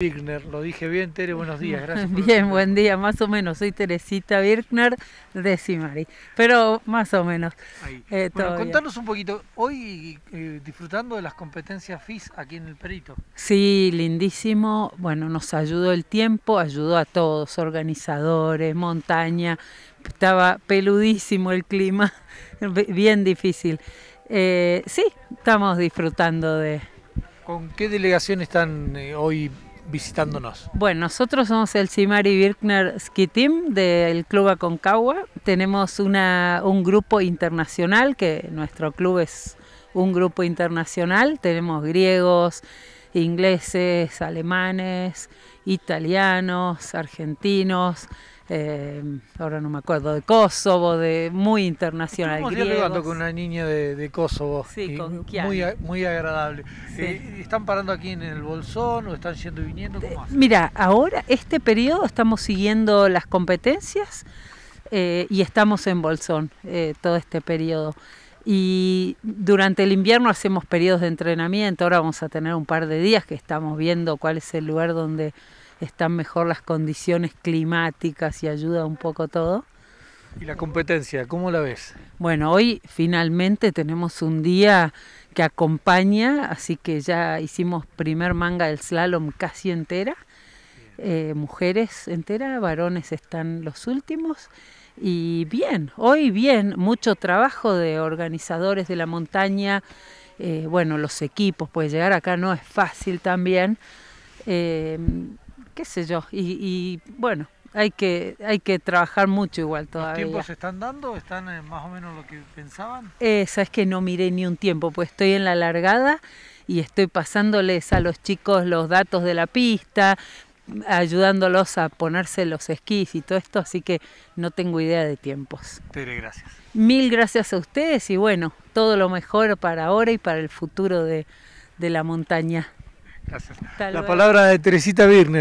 Birkner, lo dije bien, Tere, buenos días, gracias. bien, buen día, más o menos. Soy Teresita Birkner de Simari, pero más o menos. Eh, bueno, contanos un poquito, hoy eh, disfrutando de las competencias FIS aquí en El Perito. Sí, lindísimo. Bueno, nos ayudó el tiempo, ayudó a todos, organizadores, montaña. Estaba peludísimo el clima, bien difícil. Eh, sí, estamos disfrutando de... ¿Con qué delegación están hoy visitándonos? Bueno, nosotros somos el Simari Birkner Ski Team del Club Aconcagua. Tenemos una, un grupo internacional, que nuestro club es un grupo internacional. Tenemos griegos, ingleses, alemanes, italianos, argentinos, eh, ahora no me acuerdo, de Kosovo, de muy internacional. Estamos con una niña de, Kosovo, muy, muy agradable. Eh, ¿Están parando aquí en el Bolsón o están yendo y viniendo? Mira, ahora este periodo estamos siguiendo las competencias eh, y estamos en Bolsón todo este periodo. Y durante el invierno hacemos periodos de entrenamiento, ahora vamos a tener un par de días que estamos viendo cuál es el lugar donde están mejor las condiciones climáticas y ayuda un poco todo. ¿Y la competencia, cómo la ves? Bueno, hoy finalmente tenemos un día que acompaña, así que ya hicimos primer manga del slalom casi entera eh, mujeres enteras, varones están los últimos. Y bien, hoy bien, mucho trabajo de organizadores de la montaña, eh, bueno, los equipos, pues llegar acá no es fácil también, eh, qué sé yo, y, bueno, hay que, hay que trabajar mucho igual todavía. ¿Los tiempos se están dando? ¿Están más o menos lo que pensaban? es que no miré ni un tiempo, pues estoy en la largada y estoy pasándoles a los chicos los datos de la pista, ayudándolos a ponerse los esquís y todo esto, así que no tengo idea de tiempos. pero gracias. Mil gracias a ustedes y bueno, todo lo mejor para ahora y para el futuro de, la montaña. Gracias. la palabra de Teresita Virne.